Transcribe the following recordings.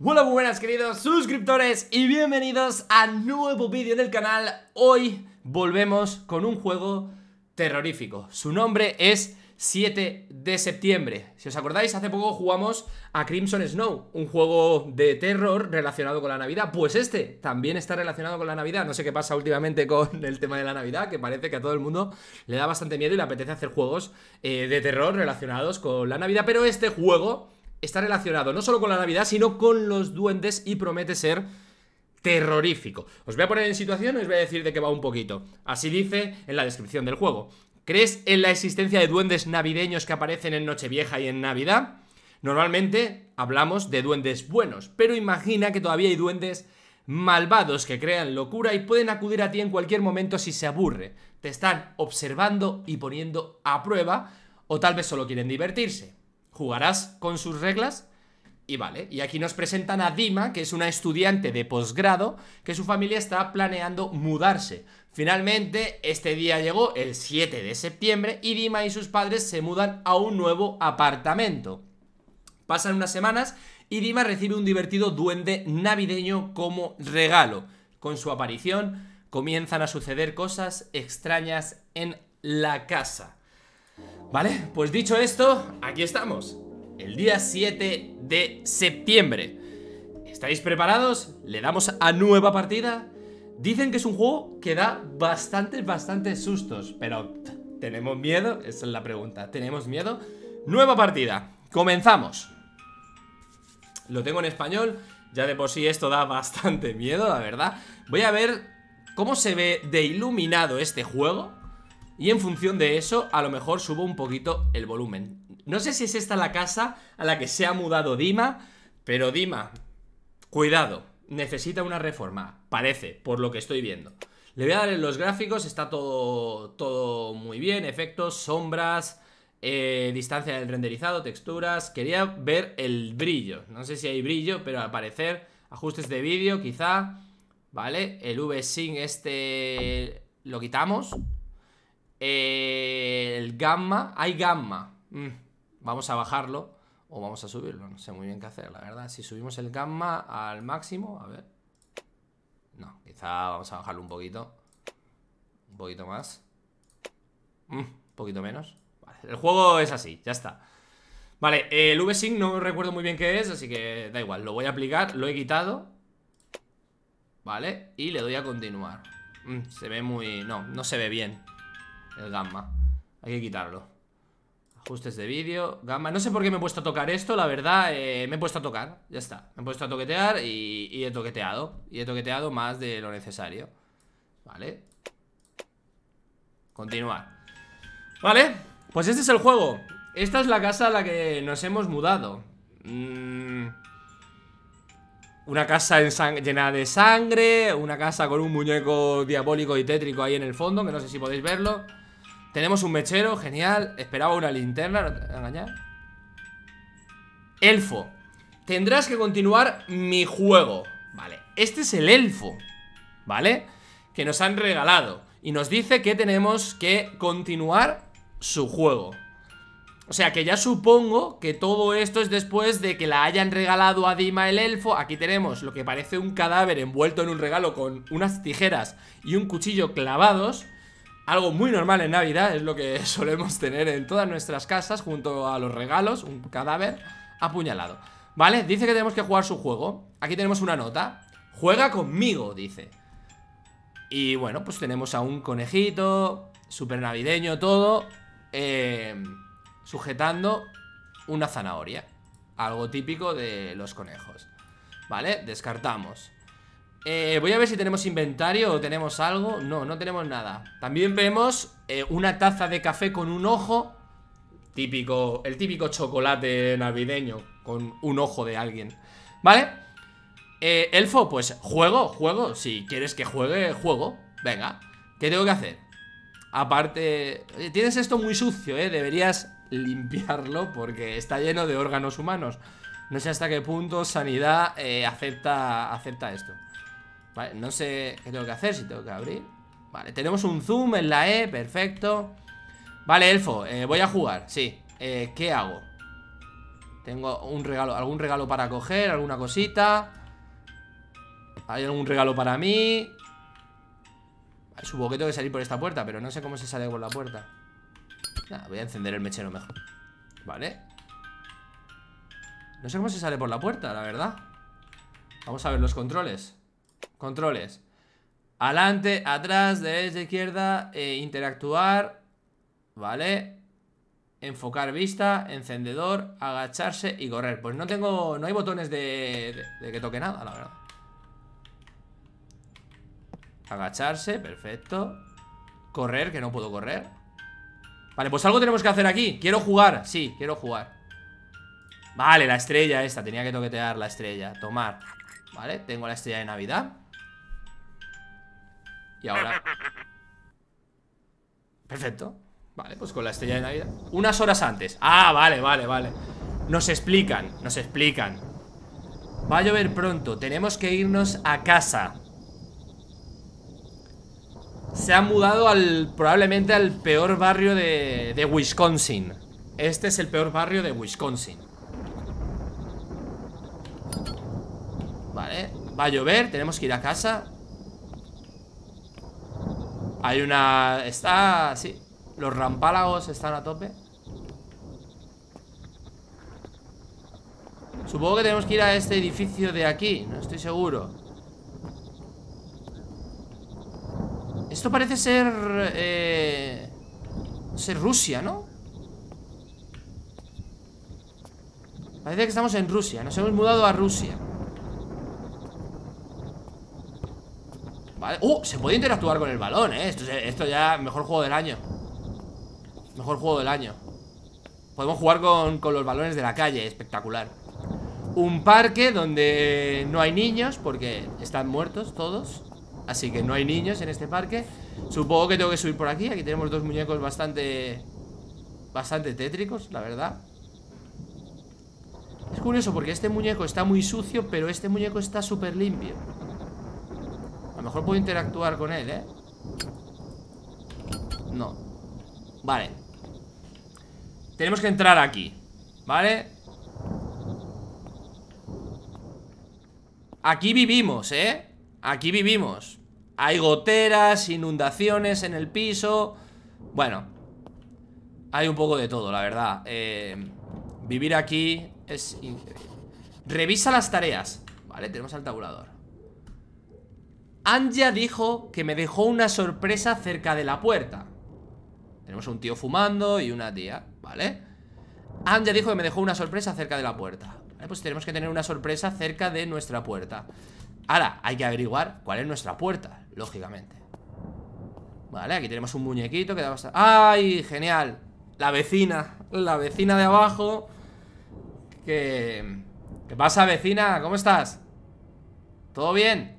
Hola muy buenas queridos suscriptores y bienvenidos a nuevo vídeo del canal Hoy volvemos con un juego terrorífico Su nombre es 7 de septiembre Si os acordáis hace poco jugamos a Crimson Snow Un juego de terror relacionado con la Navidad Pues este también está relacionado con la Navidad No sé qué pasa últimamente con el tema de la Navidad Que parece que a todo el mundo le da bastante miedo y le apetece hacer juegos eh, de terror relacionados con la Navidad Pero este juego está relacionado no solo con la Navidad, sino con los duendes y promete ser terrorífico. Os voy a poner en situación y os voy a decir de qué va un poquito. Así dice en la descripción del juego. ¿Crees en la existencia de duendes navideños que aparecen en Nochevieja y en Navidad? Normalmente hablamos de duendes buenos, pero imagina que todavía hay duendes malvados que crean locura y pueden acudir a ti en cualquier momento si se aburre. Te están observando y poniendo a prueba o tal vez solo quieren divertirse jugarás con sus reglas y vale, y aquí nos presentan a Dima, que es una estudiante de posgrado, que su familia está planeando mudarse. Finalmente, este día llegó el 7 de septiembre y Dima y sus padres se mudan a un nuevo apartamento. Pasan unas semanas y Dima recibe un divertido duende navideño como regalo. Con su aparición comienzan a suceder cosas extrañas en la casa. Vale, pues dicho esto, aquí estamos El día 7 de septiembre ¿Estáis preparados? Le damos a nueva partida Dicen que es un juego que da bastantes, bastantes sustos Pero ¿tenemos miedo? Esa es la pregunta ¿Tenemos miedo? Nueva partida, comenzamos Lo tengo en español ya de por sí esto da bastante miedo, la verdad Voy a ver cómo se ve de iluminado este juego y en función de eso, a lo mejor subo un poquito el volumen No sé si es esta la casa a la que se ha mudado Dima Pero Dima, cuidado, necesita una reforma Parece, por lo que estoy viendo Le voy a dar en los gráficos, está todo, todo muy bien Efectos, sombras, eh, distancia del renderizado, texturas Quería ver el brillo No sé si hay brillo, pero al parecer Ajustes de vídeo, quizá Vale, el VSync este lo quitamos eh, el gamma, hay gamma. Mm, vamos a bajarlo o vamos a subirlo. No sé muy bien qué hacer, la verdad. Si subimos el gamma al máximo, a ver. No, quizá vamos a bajarlo un poquito. Un poquito más. Mm, un poquito menos. el juego es así, ya está. Vale, el VSync no recuerdo muy bien qué es, así que da igual. Lo voy a aplicar, lo he quitado. Vale, y le doy a continuar. Mm, se ve muy... No, no se ve bien el gamma Hay que quitarlo Ajustes de vídeo, gamma No sé por qué me he puesto a tocar esto, la verdad eh, Me he puesto a tocar, ya está Me he puesto a toquetear y, he toqueteado Y he toqueteado más de lo necesario Vale Continuar Vale, pues este es el juego Esta es la casa a la que nos hemos mudado Mmm Una casa llena de sangre Una casa con un muñeco diabólico y tétrico ahí en el fondo Que no sé si podéis verlo tenemos un mechero, genial Esperaba una linterna, no te engañar Elfo Tendrás que continuar mi juego Vale, este es el elfo ¿Vale? Que nos han regalado Y nos dice que tenemos que continuar su juego o sea que ya supongo que todo esto es después de que la hayan regalado a Dima el elfo Aquí tenemos lo que parece un cadáver envuelto en un regalo con unas tijeras y un cuchillo clavados algo muy normal en Navidad, es lo que solemos tener en todas nuestras casas, junto a los regalos, un cadáver apuñalado. ¿Vale? Dice que tenemos que jugar su juego. Aquí tenemos una nota. Juega conmigo, dice. Y bueno, pues tenemos a un conejito, super navideño todo, em, sujetando una zanahoria. Algo típico de los conejos. ¿Vale? Descartamos. Eh, voy a ver si tenemos inventario o tenemos algo No, no tenemos nada También vemos eh, una taza de café con un ojo Típico, el típico chocolate navideño Con un ojo de alguien ¿Vale? Eh, elfo, pues juego, juego Si quieres que juegue, juego Venga, ¿qué tengo que hacer? Aparte, tienes esto muy sucio, ¿eh? Deberías limpiarlo porque está lleno de órganos humanos. No sé hasta qué punto sanidad acepta, acepta esto. Vale, no sé qué tengo que hacer, si tengo que abrir Vale, tenemos un zoom en la E, perfecto Vale, elfo, eh, voy a jugar, sí eh, ¿Qué hago? Tengo un regalo, algún regalo para coger, alguna cosita Hay algún regalo para mí Supongo que tengo que salir por esta puerta, pero no sé cómo se sale por la puerta voy a encender el mechero mejor Vale No sé cómo se sale por la puerta, la verdad Vamos a ver los controles Controles. Adelante, atrás, derecha, izquierda, eh, interactuar, ¿vale? Enfocar vista, encendedor, agacharse y correr. Pues no tengo, no hay botones de, de, de que toque nada, la verdad. Agacharse, perfecto. Correr, que no puedo correr. Vale, pues algo tenemos que hacer aquí. Quiero jugar, sí, quiero jugar. Vale, la estrella esta, tenía que toquetear la estrella. Tomar. Vale, tengo la estrella de Navidad Y ahora Perfecto Vale, pues con la estrella de Navidad Unas horas antes Ah, vale, vale, vale Nos explican, nos explican Va a llover pronto Tenemos que irnos a casa Se ha mudado al probablemente al peor barrio de Wisconsin Este es el peor barrio de Wisconsin Va a llover, tenemos que ir a casa Hay una... Está... Sí Los rampálagos están a tope Supongo que tenemos que ir a este edificio de aquí No estoy seguro Esto parece ser... Eh, ser Rusia, ¿no? Parece que estamos en Rusia Nos hemos mudado a Rusia uh, se puede interactuar con el balón, eh Esto, esto ya, mejor juego del año Mejor juego del año Podemos jugar con, con los balones de la calle, espectacular Un parque donde no hay niños Porque están muertos todos Así que no hay niños en este parque Supongo que tengo que subir por aquí Aquí tenemos dos muñecos bastante Bastante tétricos, la verdad Es curioso porque este muñeco está muy sucio Pero este muñeco está súper limpio mejor puedo interactuar con él, ¿eh? No Vale Tenemos que entrar aquí ¿Vale? Aquí vivimos, ¿eh? Aquí vivimos Hay goteras, inundaciones en el piso Bueno Hay un poco de todo, la verdad eh, Vivir aquí es Revisa las tareas Vale, tenemos al tabulador Anja dijo que me dejó una sorpresa cerca de la puerta. Tenemos un tío fumando y una tía, ¿vale? Anja dijo que me dejó una sorpresa cerca de la puerta. ¿Vale? Pues tenemos que tener una sorpresa cerca de nuestra puerta. Ahora, hay que averiguar cuál es nuestra puerta, lógicamente. Vale, aquí tenemos un muñequito que da bastante... ¡Ay, genial! La vecina, la vecina de abajo Que... ¿Qué pasa, vecina? ¿Cómo estás? ¿Todo bien?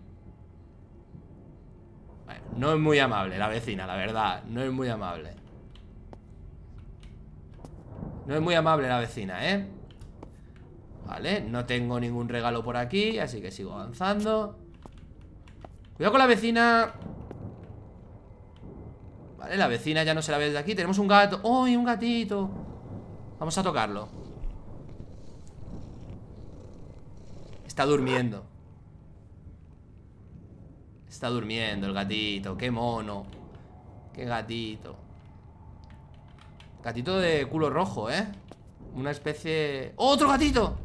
No es muy amable la vecina, la verdad No es muy amable No es muy amable la vecina, ¿eh? Vale, no tengo ningún regalo por aquí Así que sigo avanzando Cuidado con la vecina Vale, la vecina ya no se la ve desde aquí Tenemos un gato ¡Uy, un gatito! Vamos a tocarlo Está durmiendo Está durmiendo el gatito, qué mono Qué gatito Gatito de culo rojo, ¿eh? Una especie... ¡Oh, ¡Otro gatito!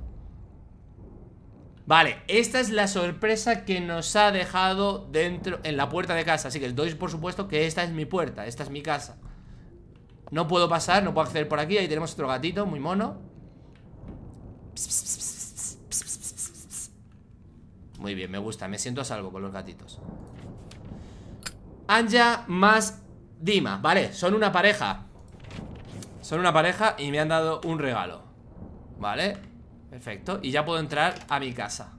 Vale, esta es la sorpresa que nos ha dejado dentro, en la puerta de casa Así que os doy por supuesto que esta es mi puerta, esta es mi casa No puedo pasar, no puedo acceder por aquí, ahí tenemos otro gatito, muy mono pss, muy bien, me gusta, me siento a salvo con los gatitos Anja más Dima, vale, son una pareja Son una pareja y me han dado un regalo Vale, perfecto Y ya puedo entrar a mi casa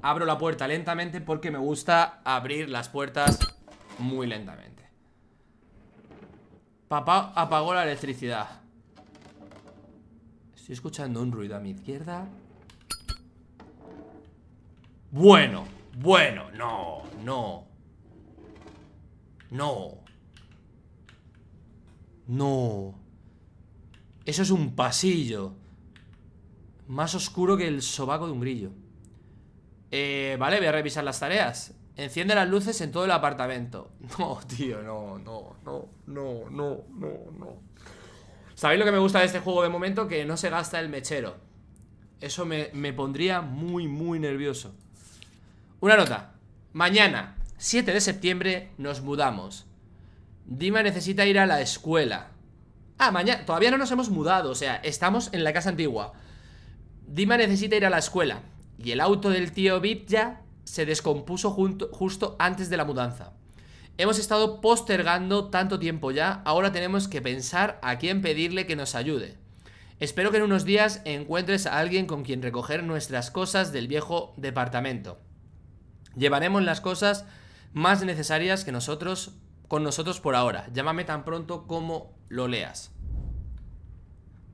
Abro la puerta lentamente porque me gusta abrir las puertas muy lentamente Papá apagó la electricidad Estoy escuchando un ruido a mi izquierda. Bueno, bueno, no, no. No. No. Eso es un pasillo. Más oscuro que el sobaco de un grillo. Eh, vale, voy a revisar las tareas. Enciende las luces en todo el apartamento. No, tío, no, no, no, no, no, no, no. ¿Sabéis lo que me gusta de este juego de momento? Que no se gasta el mechero Eso me, pondría muy, muy nervioso Una nota Mañana, 7 de septiembre, nos mudamos Dima necesita ir a la escuela Ah, mañana, todavía no nos hemos mudado O sea, estamos en la casa antigua Dima necesita ir a la escuela Y el auto del tío Vip ya se descompuso justo antes de la mudanza Hemos estado postergando tanto tiempo ya, ahora tenemos que pensar a quién pedirle que nos ayude. Espero que en unos días encuentres a alguien con quien recoger nuestras cosas del viejo departamento. Llevaremos las cosas más necesarias que nosotros con nosotros por ahora. Llámame tan pronto como lo leas.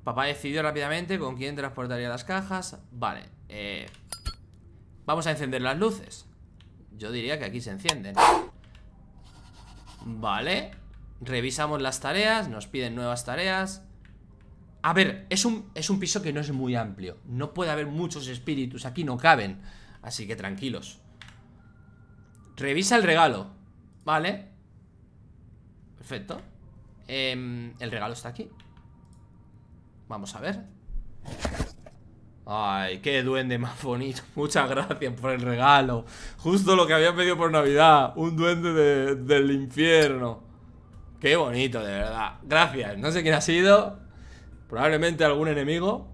Papá decidió rápidamente con quién transportaría las cajas. Vale. Eh, vamos a encender las luces. Yo diría que aquí se encienden. Vale Revisamos las tareas, nos piden nuevas tareas A ver, es un, es un piso que no es muy amplio No puede haber muchos espíritus, aquí no caben Así que tranquilos Revisa el regalo Vale Perfecto em, El regalo está aquí Vamos a ver Ay, qué duende más bonito. Muchas gracias por el regalo. Justo lo que había pedido por Navidad. Un duende del infierno. Qué bonito, de verdad. Gracias. No sé quién ha sido. Probablemente algún enemigo.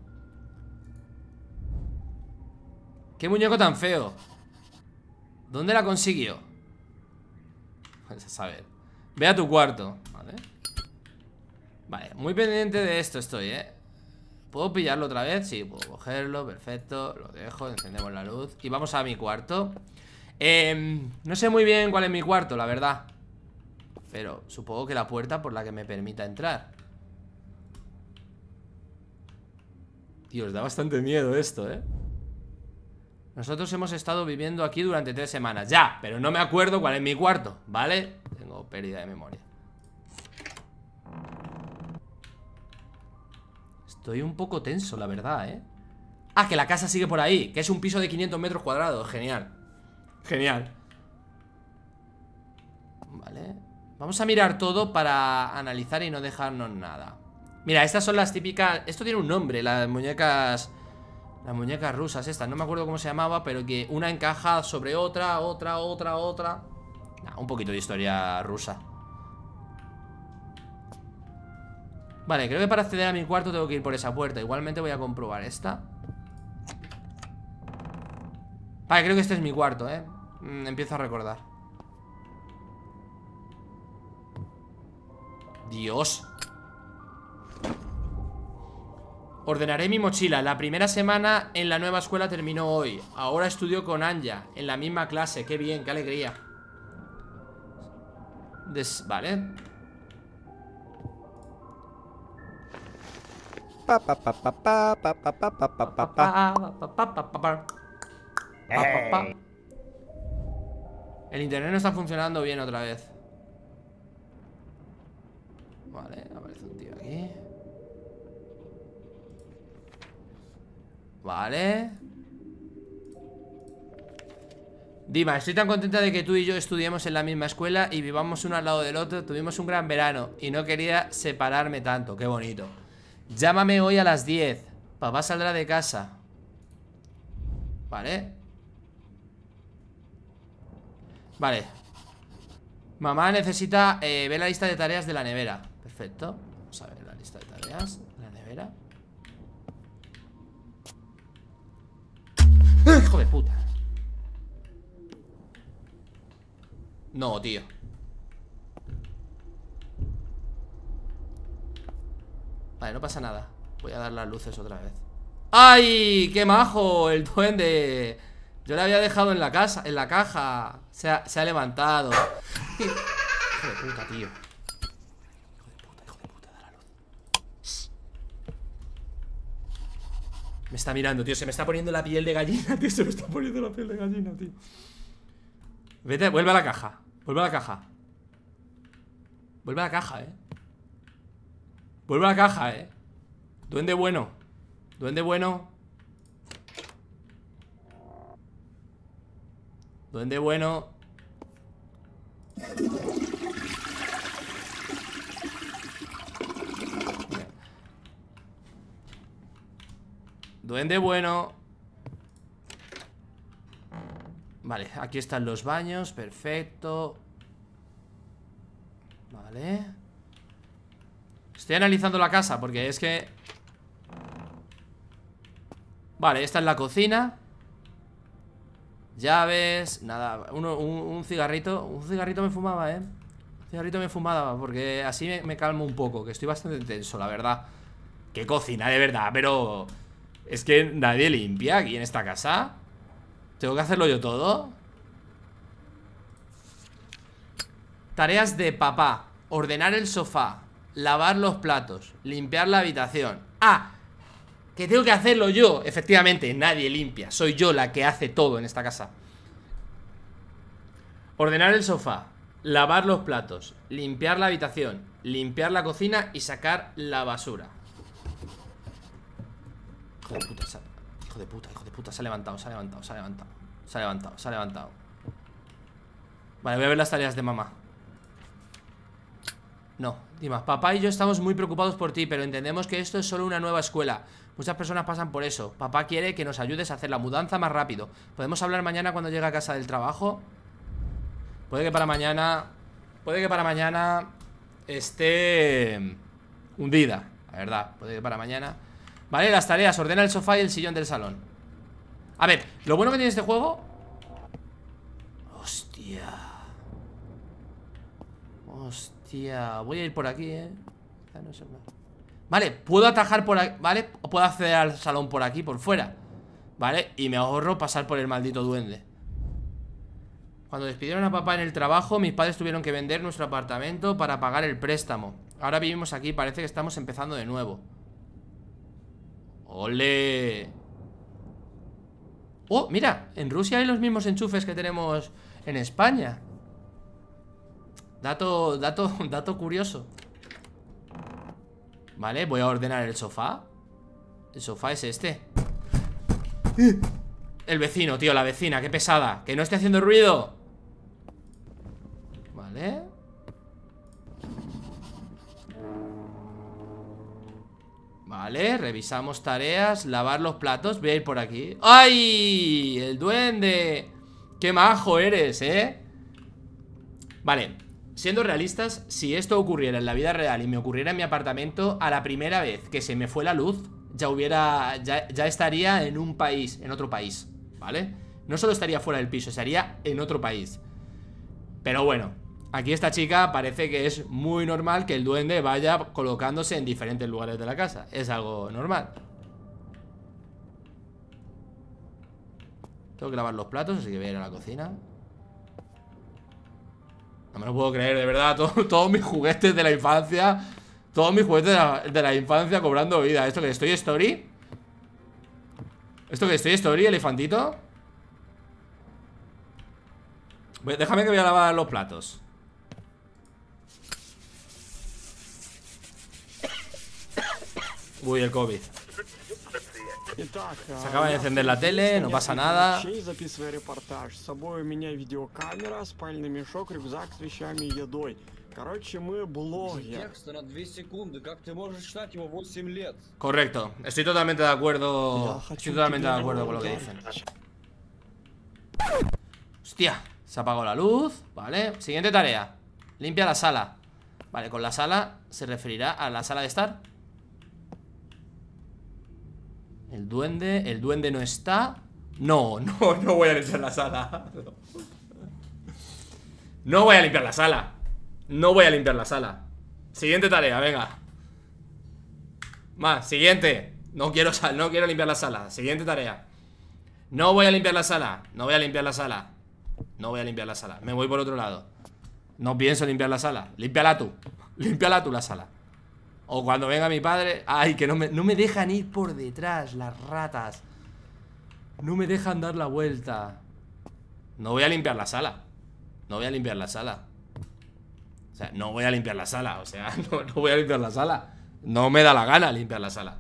Qué muñeco tan feo. ¿Dónde la consiguió? a saber. Ve a tu cuarto. Vale, muy pendiente de esto estoy, ¿eh? ¿Puedo pillarlo otra vez? Sí, puedo cogerlo, perfecto Lo dejo, encendemos la luz Y vamos a mi cuarto em, No sé muy bien cuál es mi cuarto, la verdad Pero supongo que la puerta por la que me permita entrar Dios, os da bastante miedo esto, ¿eh? Nosotros hemos estado viviendo aquí durante tres semanas Ya, pero no me acuerdo cuál es mi cuarto, ¿vale? Tengo pérdida de memoria Estoy un poco tenso, la verdad, ¿eh? Ah, que la casa sigue por ahí Que es un piso de 500 metros cuadrados Genial Genial Vale Vamos a mirar todo para analizar y no dejarnos nada Mira, estas son las típicas... Esto tiene un nombre, las muñecas... Las muñecas rusas estas, no me acuerdo cómo se llamaba Pero que una encaja sobre otra, otra, otra, otra un poquito de historia rusa Vale, creo que para acceder a mi cuarto tengo que ir por esa puerta Igualmente voy a comprobar esta Vale, creo que este es mi cuarto, eh mm, Empiezo a recordar Dios Ordenaré mi mochila La primera semana en la nueva escuela terminó hoy Ahora estudio con Anja En la misma clase, qué bien, qué alegría Vale El internet no está funcionando bien otra vez. Vale, aparece un tío aquí. Vale. Dima, estoy tan contenta de que tú y yo estudiemos en la misma escuela y vivamos uno al lado del otro. Tuvimos un gran verano y no quería separarme tanto. Qué bonito. Llámame hoy a las 10. Papá saldrá de casa. Vale. Vale. Mamá necesita eh, ver la lista de tareas de la nevera. Perfecto. Vamos a ver la lista de tareas. La nevera. ¡Eh! ¡Hijo de puta! No, tío. Vale, no pasa nada Voy a dar las luces otra vez ¡Ay! ¡Qué majo! El duende Yo le había dejado en la casa En la caja Se ha, levantado Hijo de puta, tío Hijo de puta, hijo de puta Da la luz Me está mirando, tío Se me está poniendo la piel de gallina, tío Se me está poniendo la piel de gallina, tío Vete, vuelve a la caja Vuelve a la caja Vuelve a la caja, eh Vuelve a la caja, eh Duende bueno Duende bueno Duende bueno Duende bueno Vale, aquí están los baños Perfecto Vale Estoy analizando la casa porque es que... Vale, esta es la cocina Llaves, nada, un, cigarrito Un cigarrito me fumaba, eh Un cigarrito me fumaba porque así me, me calmo un poco Que estoy bastante tenso, la verdad Qué cocina, de verdad, pero... Es que nadie limpia aquí en esta casa ¿Tengo que hacerlo yo todo? Tareas de papá Ordenar el sofá lavar los platos, limpiar la habitación. Ah, que tengo que hacerlo yo. Efectivamente, nadie limpia. Soy yo la que hace todo en esta casa. Ordenar el sofá, lavar los platos, limpiar la habitación, limpiar la cocina y sacar la basura. Hijo de puta, hijo de puta, hijo de puta. Se ha levantado, se ha levantado, se ha levantado. Se ha levantado, se ha levantado. Vale, voy a ver las tareas de mamá. No, Dimas, papá y yo estamos muy preocupados por ti, pero entendemos que esto es solo una nueva escuela. Muchas personas pasan por eso. Papá quiere que nos ayudes a hacer la mudanza más rápido. ¿Podemos hablar mañana cuando llegue a casa del trabajo? Puede que para mañana... Puede que para mañana esté hundida, la verdad. Puede que para mañana... Vale, las tareas. Ordena el sofá y el sillón del salón. A ver, lo bueno que tiene este juego... Hostia... Hostia, voy a ir por aquí, eh Vale, puedo atajar por aquí, ¿vale? Puedo acceder al salón por aquí, por fuera ¿Vale? Y me ahorro pasar por el maldito duende Cuando despidieron a papá en el trabajo Mis padres tuvieron que vender nuestro apartamento Para pagar el préstamo Ahora vivimos aquí, parece que estamos empezando de nuevo ¡Ole! Oh, mira, en Rusia hay los mismos enchufes que tenemos en España Dato, dato, dato curioso Vale, voy a ordenar el sofá El sofá es este El vecino, tío, la vecina, qué pesada Que no esté haciendo ruido Vale Vale, revisamos tareas Lavar los platos, voy a ir por aquí ¡Ay! El duende Qué majo eres, ¿eh? Vale, Siendo realistas, si esto ocurriera en la vida real y me ocurriera en mi apartamento, a la primera vez que se me fue la luz, ya hubiera. ya, estaría en un país, en otro país, ¿vale? No solo estaría fuera del piso, estaría en otro país. Pero bueno, aquí esta chica parece que es muy normal que el duende vaya colocándose en diferentes lugares de la casa. Es algo normal. Tengo que lavar los platos, así que voy a ir a la cocina. No me lo puedo creer, de verdad. todos mis juguetes de la infancia. Todos mis juguetes de la, infancia cobrando vida. ¿Esto que estoy story? ¿Esto que estoy story, elefantito? déjame que voy a lavar los platos. Uy, el COVID. Se acaba de encender la tele, no pasa nada. Correcto, estoy totalmente de acuerdo. Estoy totalmente de acuerdo con lo que dicen. Hostia, se apagó la luz. Vale, siguiente tarea. Limpia la sala. Vale, con la sala se referirá a la sala de estar. El duende, el duende no está. No, no, no voy a limpiar la sala. No voy a limpiar la sala. No voy a limpiar la sala. Siguiente tarea, venga. Más, siguiente. No quiero, no quiero limpiar la sala. Siguiente tarea. No voy a limpiar la sala. No voy a limpiar la sala. No voy a limpiar la sala. Me voy por otro lado. No pienso limpiar la sala. Límpiala tú. Límpiala tú la sala. O cuando venga mi padre. Ay, que no me, no me dejan ir por detrás, las ratas. No me dejan dar la vuelta. No voy a limpiar la sala. No voy a limpiar la sala. O sea, no voy a limpiar la sala. O sea, no, no voy a limpiar la sala. No me da la gana limpiar la sala.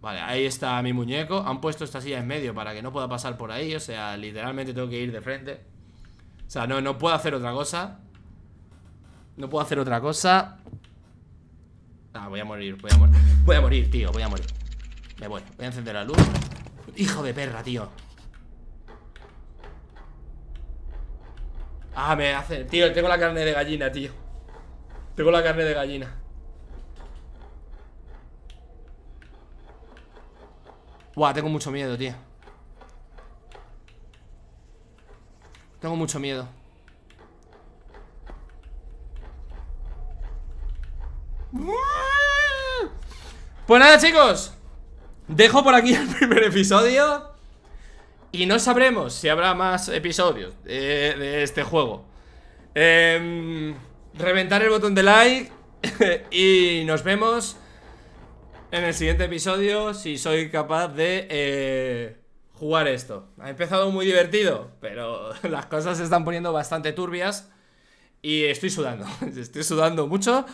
Vale, ahí está mi muñeco Han puesto esta silla en medio para que no pueda pasar por ahí O sea, literalmente tengo que ir de frente O sea, no, no puedo hacer otra cosa No puedo hacer otra cosa Ah, voy a morir, voy a morir Voy a morir, tío, voy a morir Me voy, voy a encender la luz Hijo de perra, tío Ah, me hace... Tío, tengo la carne de gallina, tío Tengo la carne de gallina tengo mucho miedo, tío Tengo mucho miedo Pues nada, chicos Dejo por aquí el primer episodio Y no sabremos si habrá más episodios de, este juego em, Reventar el botón de like Y nos vemos en el siguiente episodio si soy capaz de eh, jugar esto. Ha empezado muy divertido, pero las cosas se están poniendo bastante turbias y estoy sudando, estoy sudando mucho.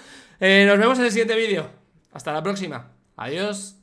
Eh, nos vemos en el siguiente vídeo. Hasta la próxima. Adiós.